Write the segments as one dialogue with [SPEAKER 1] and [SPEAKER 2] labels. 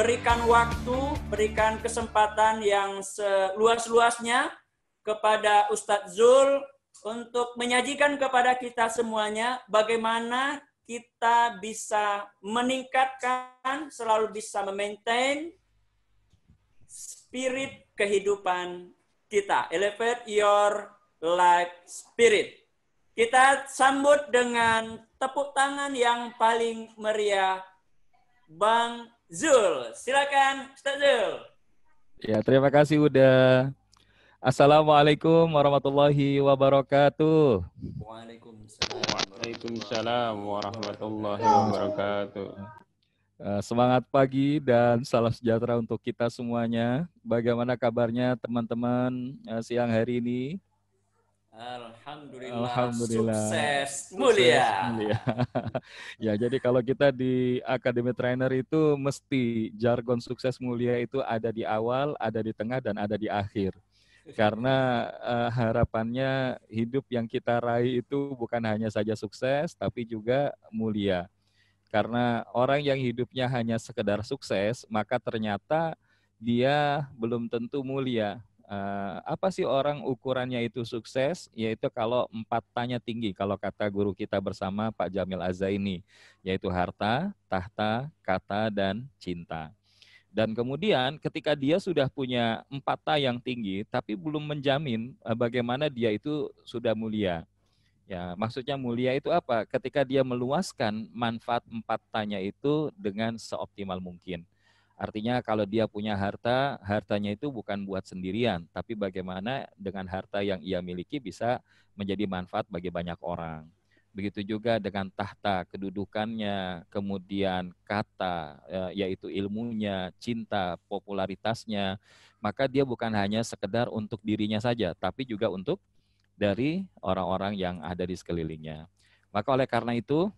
[SPEAKER 1] berikan waktu, berikan kesempatan yang seluas-luasnya kepada Ustadz Zul untuk menyajikan kepada kita semuanya bagaimana kita bisa meningkatkan, selalu bisa memaintain spirit kehidupan kita. Elevate your life spirit. Kita sambut dengan tepuk tangan yang paling meriah Bang Zul. Silakan Ustaz Zul. Ya, terima kasih udah. Assalamualaikum warahmatullahi wabarakatuh. Waalaikumsalam. Waalaikumsalam warahmatullahi wabarakatuh. Eh, semangat pagi dan salam sejahtera untuk kita semuanya. Bagaimana kabarnya teman-teman eh, siang hari ini? Alhamdulillah, Alhamdulillah. sukses mulia. Sukses, mulia. ya, jadi kalau kita di akademi Trainer itu mesti jargon sukses mulia itu ada di awal, ada di tengah dan ada di akhir. Karena uh, harapannya hidup yang kita raih itu bukan hanya saja sukses tapi juga mulia. Karena orang yang hidupnya hanya sekedar sukses, maka ternyata dia belum tentu mulia uh, apa sih orang ukurannya itu sukses? Yaitu kalau empat tanya tinggi, kalau kata guru kita bersama Pak Jamil ini yaitu harta, tahta, kata, dan cinta. Dan kemudian ketika dia sudah punya empat ta yang tinggi, tapi belum menjamin eh, bagaimana dia itu sudah mulia. Ya, maksudnya mulia itu apa? Ketika dia meluaskan manfaat empat tanya itu dengan seoptimal mungkin. Artinya kalau dia punya harta, hartanya itu bukan buat sendirian, tapi bagaimana dengan harta yang ia miliki bisa menjadi manfaat bagi banyak orang. Begitu juga dengan tahta, kedudukannya, kemudian kata, e, yaitu ilmunya, cinta, popularitasnya. Maka dia bukan hanya sekedar untuk dirinya saja, tapi juga untuk dari orang-orang yang ada di sekelilingnya. Maka oleh karena itu,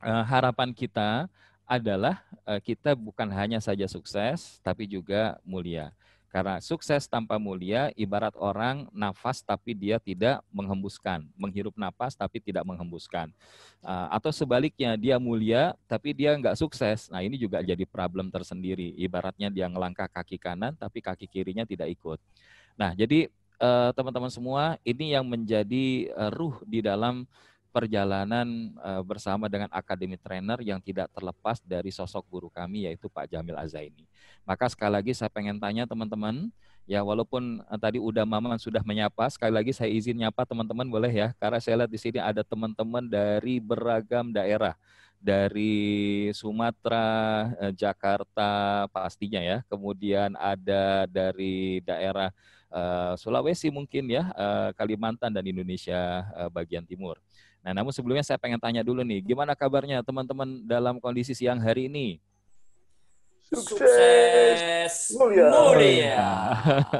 [SPEAKER 1] e, harapan kita adalah eh, kita bukan hanya saja sukses, tapi juga mulia. Karena sukses tanpa mulia ibarat orang nafas tapi dia tidak menghembuskan, menghirup nafas tapi tidak menghembuskan. Eh, atau sebaliknya dia mulia tapi dia nggak sukses. Nah ini juga jadi problem tersendiri. Ibaratnya dia ngelangkah kaki kanan tapi kaki kirinya tidak ikut. Nah jadi eh, teman-teman semua ini yang menjadi ruh di dalam perjalanan uh, bersama dengan akademi trainer yang tidak terlepas dari sosok guru kami yaitu Pak Jamil Azaini. Maka sekali lagi saya pengen tanya teman-teman, ya walaupun uh, tadi udah Maman sudah menyapa, sekali lagi saya izin nyapa teman-teman boleh ya, karena saya lihat di sini ada teman-teman dari beragam daerah dari Sumatera, eh, Jakarta pastinya ya. Kemudian ada dari daerah Sulawesi mungkin ya, Kalimantan dan Indonesia bagian timur. Nah, namun sebelumnya saya pengen tanya dulu nih, gimana kabarnya teman-teman dalam kondisi siang hari ini? sukses mulia. mulia.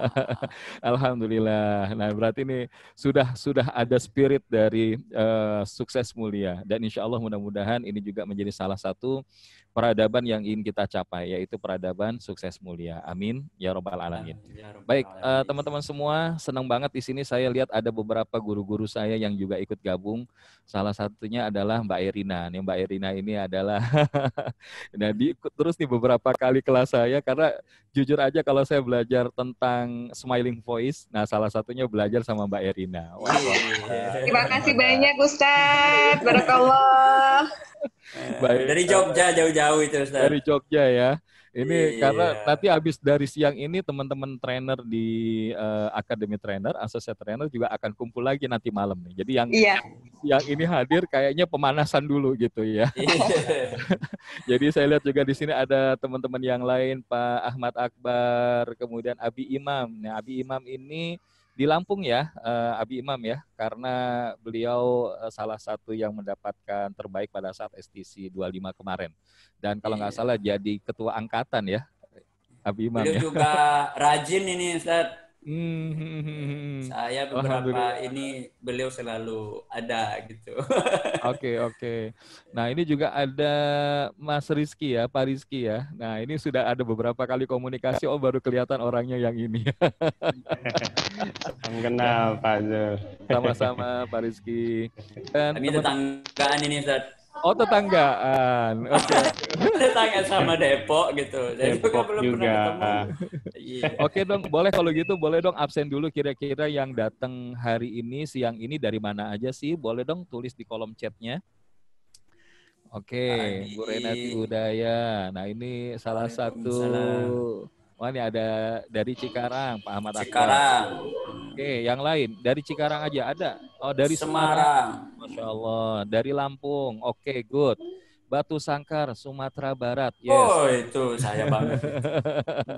[SPEAKER 1] Alhamdulillah. Nah berarti ini sudah sudah ada spirit dari uh, sukses mulia dan insya Allah mudah-mudahan ini juga menjadi salah satu peradaban yang ingin kita capai yaitu peradaban sukses mulia. Amin ya robbal alamin. Ya Baik eh, teman-teman uh, semua senang banget di sini saya lihat ada beberapa guru-guru saya yang juga ikut gabung. Salah satunya adalah Mbak Erina. Nih Mbak Erina ini adalah nah di, terus nih beberapa sekali kelas saya karena jujur aja kalau saya belajar tentang smiling voice, nah salah satunya belajar sama Mbak Erina. Wah, iya. Terima kasih banyak Ustaz. Barakallah. Baik. Dari Jogja jauh-jauh itu Ustaz. Dari Jogja ya. Ini iya. karena nanti habis dari siang ini teman-teman trainer di uh, eh, Academy Trainer, Associate Trainer juga akan kumpul lagi nanti malam nih. Jadi yang iya. yang ini hadir kayaknya pemanasan dulu gitu ya. Iya. Jadi saya lihat juga di sini ada teman-teman yang lain Pak Ahmad Akbar, kemudian Abi Imam. Nah, Abi Imam ini di Lampung ya, uh, Abi Imam ya, karena beliau eh, salah satu yang mendapatkan terbaik pada saat STC 25 kemarin. Dan kalau nggak iya. salah jadi ketua angkatan ya, Abi Imam beliau ya. juga rajin ini Ustaz. Hmm, hmm, hmm, hmm. Saya beberapa ini beliau selalu ada gitu. Oke okay, oke. Okay. Nah ini juga ada Mas Rizky ya, Pak Rizky ya. Nah ini sudah ada beberapa kali komunikasi. Oh baru kelihatan orangnya yang ini. Kenal Pak Zul. Sama-sama Pak Rizky. Dan ini tetanggaan ini Zat. Oh tetanggaan, oke. Okay. Tetangga sama Depok gitu. Jadi Depok belum juga. pernah iya. yeah. Oke dong, boleh kalau gitu boleh dong absen dulu kira-kira yang datang hari ini siang ini dari mana aja sih? Boleh dong tulis di kolom chatnya. Oke, okay, Bu Renati Budaya. Nah ini salah satu Wah oh, ini ada dari Cikarang, Pak Ahmad Akbar. Cikarang. Oke, yang lain dari Cikarang aja ada. Oh dari Semarang. Semarang. Masya Allah. Dari Lampung. Oke, good. Batu Sangkar, Sumatera Barat. Yes. Oh itu saya banget.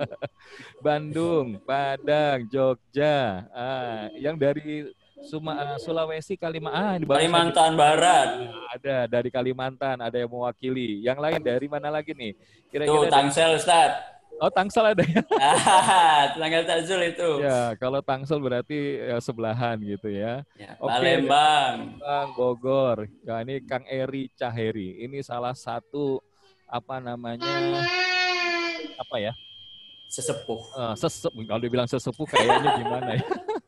[SPEAKER 1] Bandung, Padang, Jogja. Ah, yang dari Suma, ah, Sulawesi, Kalimantan. Ah, Kalimantan Barat. Ah, ada dari Kalimantan, ada yang mewakili. Yang lain dari mana lagi nih? Kira-kira Tuh, Tangsel, Ustaz. Oh, Tangsel ada ya? ah, tetangga itu. Ya, kalau Tangsel berarti ya, sebelahan gitu ya. ya Oke, Palembang. Palembang, Bogor. Ya, ini Kang Eri Caheri. Ini salah satu apa namanya apa ya? Sesepuh. Uh, eh, sesepuh. Kalau dibilang sesepuh kayaknya gimana ya?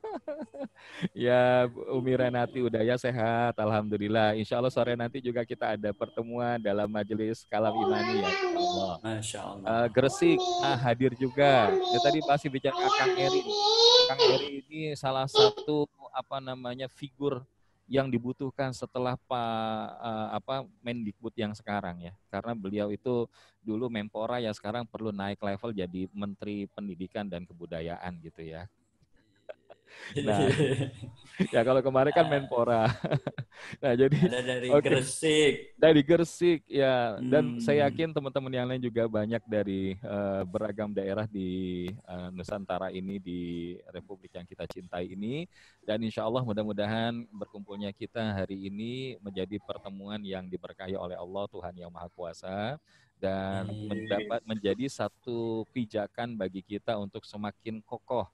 [SPEAKER 1] ya Umi Renati udah ya sehat, alhamdulillah. Insya Allah sore nanti juga kita ada pertemuan dalam majelis kalam imani ya. Allah. Masya Allah. Uh, eh, Gresik ah, hadir juga. Ya, tadi pasti bicara Kang Eri. Kang Eri ini salah satu apa namanya figur yang dibutuhkan setelah Pak uh, apa Mendikbud yang sekarang ya. Karena beliau itu dulu Menpora ya sekarang perlu naik level jadi Menteri Pendidikan dan Kebudayaan gitu ya. Nah, iya. ya kalau kemarin kan Menpora. nah, jadi ada dari okay. Gresik. Dari Gresik ya. Dan hmm. saya yakin teman-teman yang lain juga banyak dari uh, beragam daerah di uh, Nusantara ini di republik yang kita cintai ini dan insya Allah mudah-mudahan berkumpulnya kita hari ini menjadi pertemuan yang diberkahi oleh Allah Tuhan yang Maha Kuasa dan mendapat menjadi satu pijakan bagi kita untuk semakin kokoh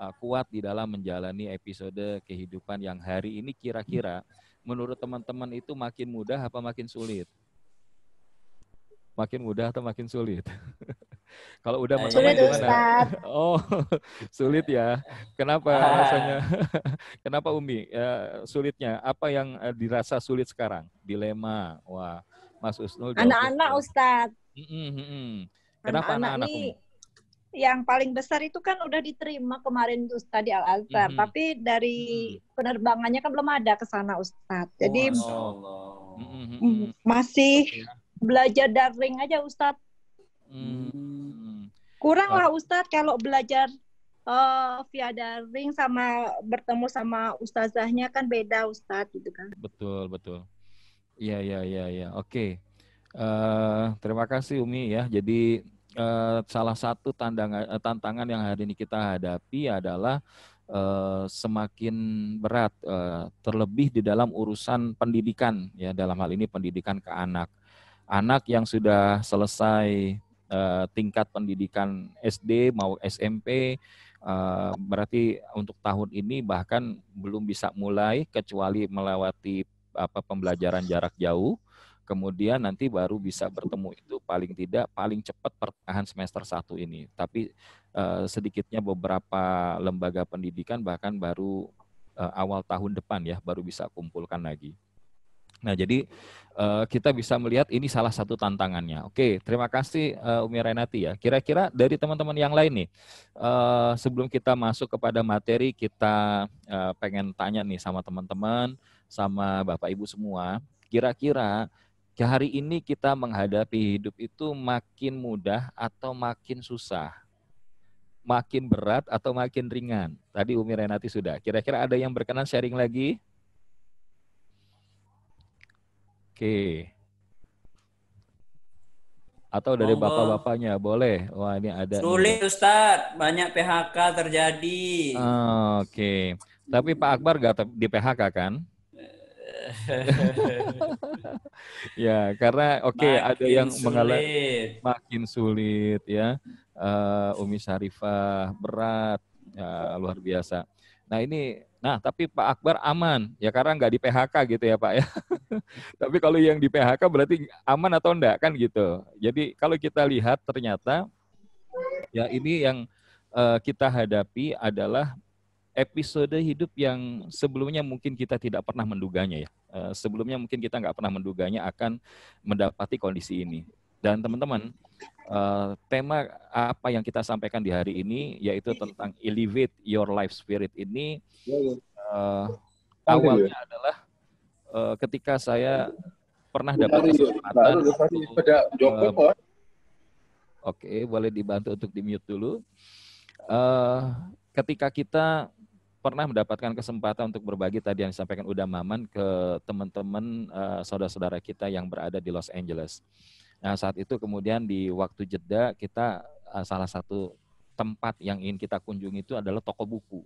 [SPEAKER 1] uh, kuat di dalam menjalani episode kehidupan yang hari ini kira-kira menurut teman-teman itu makin mudah apa makin sulit? Makin mudah atau makin sulit? Kalau udah nah, makin sulit, gimana? Ustaz. Oh, sulit ya. Kenapa ah. rasanya? Kenapa Umi? Ya, sulitnya apa yang eh, dirasa sulit sekarang? Dilema. Wah, Mas Usnul. Anak-anak gitu. Ustaz. Mm -mm,
[SPEAKER 2] Kenapa anak-anak? anak
[SPEAKER 1] yang paling besar itu kan udah diterima kemarin di Ustadz di Al Azhar, mm -hmm. tapi dari mhm. penerbangannya kan belum ada ke sana Ustadz. Jadi masih belajar daring aja Ustadz. Mm. Kurang lah Ustadz kalau belajar uh, via daring sama bertemu sama ustazahnya kan beda Ustadz gitu kan. Betul betul. Iya iya iya iya. Oke. Okay. Uh, eh, terima kasih Umi ya. Jadi Eh, salah satu eh, tantangan yang hari ini kita hadapi adalah eh, semakin berat, terlebih di dalam urusan pendidikan, ya dalam hal ini pendidikan ke anak. Anak yang sudah selesai tingkat pendidikan SD mau SMP, berarti untuk tahun ini bahkan belum bisa mulai kecuali melewati apa pembelajaran jarak jauh kemudian nanti baru bisa bertemu itu paling tidak paling cepat pertengahan semester satu ini. Tapi eh, sedikitnya beberapa lembaga pendidikan bahkan baru eh, awal tahun depan ya baru bisa kumpulkan lagi. Nah, jadi uh, kita bisa melihat ini salah satu tantangannya. Oke, terima kasih uh, Umi Renati ya. Kira-kira dari teman-teman yang lain nih, uh, sebelum kita masuk kepada materi, kita uh, pengen tanya nih sama teman-teman, sama Bapak Ibu semua, kira-kira Ya, hari ini kita menghadapi hidup itu makin mudah atau makin susah? Makin berat atau makin ringan? Tadi Umi Renati sudah. Kira-kira ada yang berkenan sharing lagi? Oke. Atau dari bapak-bapaknya boleh. Wah, ini ada. Sulit Ustadz, banyak PHK terjadi. Oh, Oke. Okay. Tapi Pak Akbar gak di PHK kan? ya, karena oke okay, ada yang mengalami makin sulit ya. Uh, Umi Syarifah berat, ya, luar biasa. Nah ini, nah tapi Pak Akbar aman ya karena nggak di PHK gitu ya Pak ya. tapi kalau yang di PHK berarti aman atau enggak kan gitu. Jadi kalau kita lihat ternyata ya ini yang uh, kita hadapi adalah episode hidup yang sebelumnya mungkin kita tidak pernah menduganya ya. Eh, sebelumnya mungkin kita nggak pernah menduganya akan mendapati kondisi ini. Dan teman-teman, eh, tema apa yang kita sampaikan di hari ini yaitu tentang elevate your life spirit ini ya, ya. Eh, ya. awalnya adalah ketika saya pernah dapat kesempatan Oke, boleh dibantu untuk di mute dulu. ketika kita pernah mendapatkan kesempatan untuk berbagi tadi yang disampaikan Uda Maman ke teman-teman eh, saudara-saudara kita yang berada di Los Angeles. Nah, saat itu kemudian di waktu jeda kita eh, salah satu tempat yang ingin kita kunjungi itu adalah toko buku.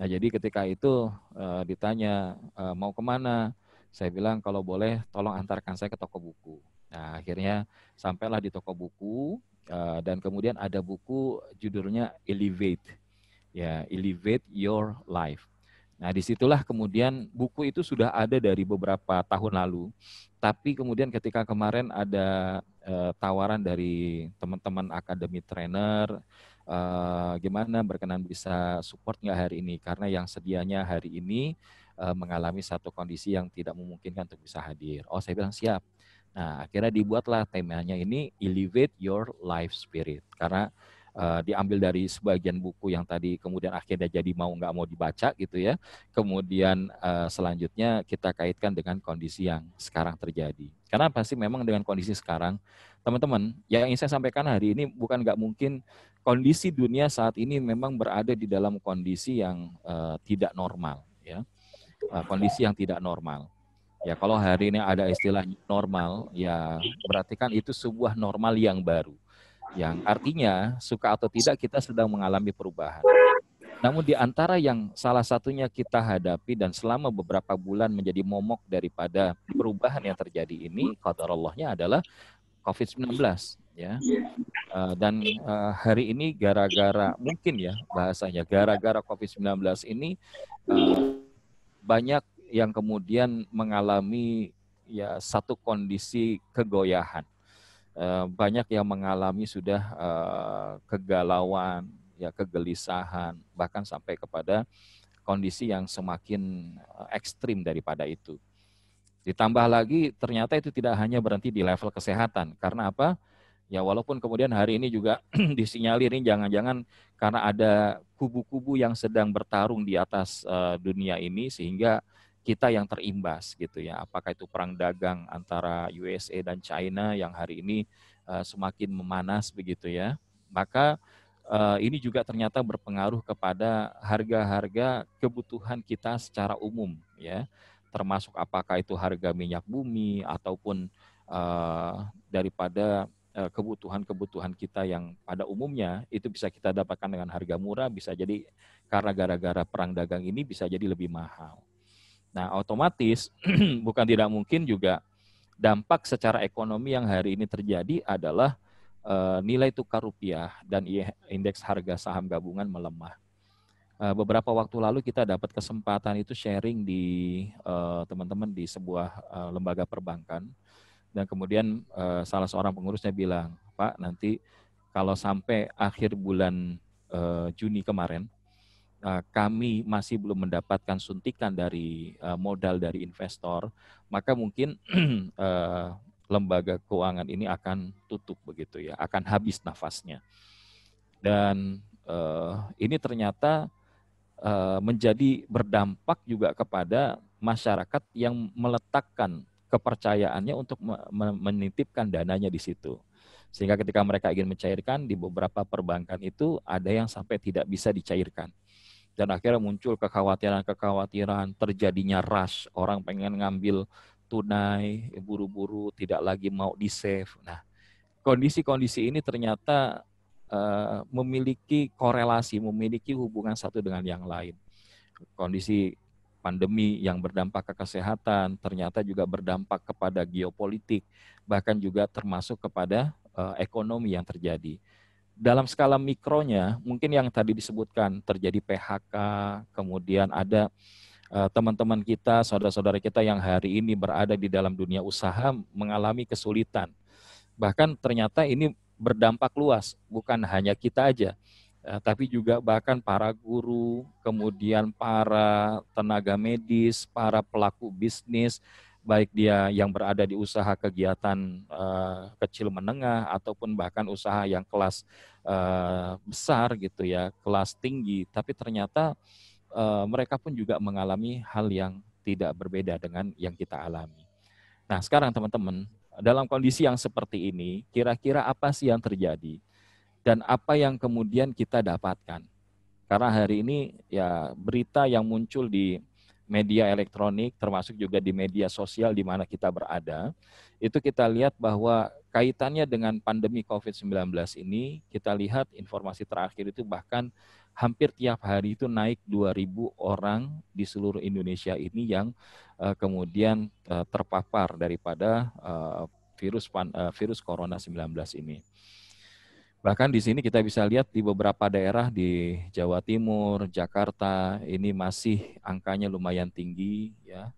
[SPEAKER 1] Nah, jadi ketika itu eh, ditanya mau kemana, saya bilang kalau boleh tolong antarkan saya ke toko buku. Nah, akhirnya sampailah di toko buku dan kemudian ada buku judulnya Elevate ya elevate your life. Nah, disitulah kemudian buku itu sudah ada dari beberapa tahun lalu, tapi kemudian ketika kemarin ada e, tawaran dari teman-teman akademi trainer, e, gimana berkenan bisa support nggak hari ini? Karena yang sedianya hari ini e, mengalami satu kondisi yang tidak memungkinkan untuk bisa hadir. Oh, saya bilang siap. Nah, akhirnya dibuatlah temanya ini Elevate Your Life Spirit. Karena uh, diambil dari sebagian buku yang tadi kemudian akhirnya jadi mau nggak mau dibaca gitu ya. Kemudian uh, selanjutnya kita kaitkan dengan kondisi yang sekarang terjadi. Karena pasti memang dengan kondisi sekarang, teman-teman, yang ingin saya sampaikan hari ini bukan nggak mungkin kondisi dunia saat ini memang berada di dalam kondisi yang uh, tidak normal, ya, uh, kondisi yang tidak normal. Ya kalau hari ini ada istilah normal, ya berarti kan itu sebuah normal yang baru yang artinya suka atau tidak kita sedang mengalami perubahan. Namun di antara yang salah satunya kita hadapi dan selama beberapa bulan menjadi momok daripada perubahan yang terjadi ini, kata Allahnya adalah COVID-19 ya. Eh, dan eh, hari ini gara-gara mungkin ya bahasanya gara-gara COVID-19 ini eh, banyak yang kemudian mengalami ya satu kondisi kegoyahan Eh, banyak yang mengalami sudah eh, kegalauan, ya kegelisahan, bahkan sampai kepada kondisi yang semakin eh, ekstrim daripada itu. Ditambah lagi ternyata itu tidak hanya berhenti di level kesehatan. Karena apa? Ya walaupun kemudian hari ini juga disinyalir ini jangan-jangan karena ada kubu-kubu yang sedang bertarung di atas dunia ini sehingga kita yang terimbas gitu ya. Apakah itu perang dagang antara USA dan China yang hari ini uh, semakin memanas begitu ya. Maka uh, ini juga ternyata berpengaruh kepada harga-harga kebutuhan kita secara umum ya. Termasuk apakah itu harga minyak bumi ataupun uh, daripada kebutuhan-kebutuhan kita yang pada umumnya itu bisa kita dapatkan dengan harga murah, bisa jadi karena gara-gara perang dagang ini bisa jadi lebih mahal. Nah, otomatis bukan tidak mungkin juga dampak secara ekonomi yang hari ini terjadi adalah eh, nilai tukar rupiah dan indeks harga saham gabungan melemah. Eh, beberapa waktu lalu kita dapat kesempatan itu sharing di eh, teman-teman di sebuah lembaga perbankan dan kemudian salah seorang pengurusnya bilang, "Pak, nanti kalau sampai akhir bulan Juni kemarin Eh, kami masih belum mendapatkan suntikan dari eh, modal dari investor, maka mungkin eh, lembaga keuangan ini akan tutup begitu ya, akan habis nafasnya. Dan ini ternyata menjadi berdampak juga kepada masyarakat yang meletakkan kepercayaannya untuk menitipkan dananya di situ. Sehingga ketika mereka ingin mencairkan di beberapa perbankan itu ada yang sampai tidak bisa dicairkan dan akhirnya muncul kekhawatiran-kekhawatiran terjadinya rush orang pengen ngambil tunai buru-buru tidak lagi mau di save nah kondisi-kondisi ini ternyata uh, memiliki korelasi memiliki hubungan satu dengan yang lain kondisi pandemi yang berdampak ke kesehatan ternyata juga berdampak kepada geopolitik bahkan juga termasuk kepada uh, ekonomi yang terjadi dalam skala mikronya mungkin yang tadi disebutkan terjadi PHK, kemudian ada eh, teman-teman kita, saudara-saudara kita yang hari ini berada di dalam dunia usaha mengalami kesulitan. Bahkan ternyata ini berdampak luas, bukan hanya kita aja, eh, tapi juga bahkan para guru, kemudian para tenaga medis, para pelaku bisnis, baik dia yang berada di usaha kegiatan uh, kecil menengah ataupun bahkan usaha yang kelas uh, besar gitu ya, kelas tinggi, tapi ternyata uh, mereka pun juga mengalami hal yang tidak berbeda dengan yang kita alami. Nah, sekarang teman-teman, dalam kondisi yang seperti ini, kira-kira apa sih yang terjadi dan apa yang kemudian kita dapatkan? Karena hari ini ya berita yang muncul di media elektronik termasuk juga di media sosial di mana kita berada, itu kita lihat bahwa kaitannya dengan pandemi COVID-19 ini, kita lihat informasi terakhir itu bahkan hampir tiap hari itu naik 2.000 orang di seluruh Indonesia ini yang uh, kemudian uh, terpapar daripada uh, virus pan, uh, virus corona 19 ini. Bahkan di sini kita bisa lihat di beberapa daerah di Jawa Timur, Jakarta, ini masih angkanya lumayan tinggi ya.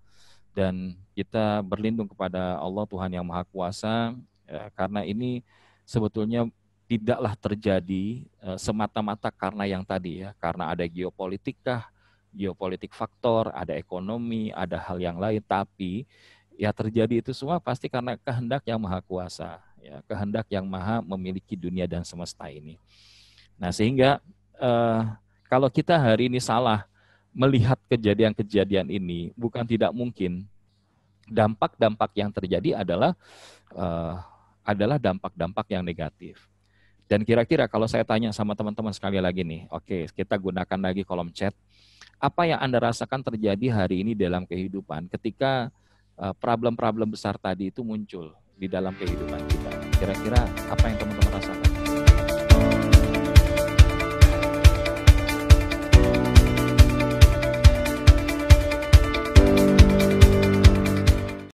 [SPEAKER 1] Dan kita berlindung kepada Allah Tuhan yang Maha Kuasa ya, karena ini sebetulnya tidaklah terjadi eh, semata-mata karena yang tadi ya, karena ada geopolitik kah, geopolitik faktor, ada ekonomi, ada hal yang lain, tapi ya terjadi itu semua pasti karena kehendak yang Maha Kuasa ya, kehendak yang maha memiliki dunia dan semesta ini. Nah sehingga eh, kalau kita hari ini salah melihat kejadian-kejadian ini, bukan tidak mungkin dampak-dampak yang terjadi adalah eh, adalah dampak-dampak yang negatif. Dan kira-kira kalau saya tanya sama teman-teman sekali lagi nih, oke okay, kita gunakan lagi kolom chat, apa yang anda rasakan terjadi hari ini dalam kehidupan ketika eh, problem-problem besar tadi itu muncul di dalam kehidupan kita? kira-kira apa yang teman-teman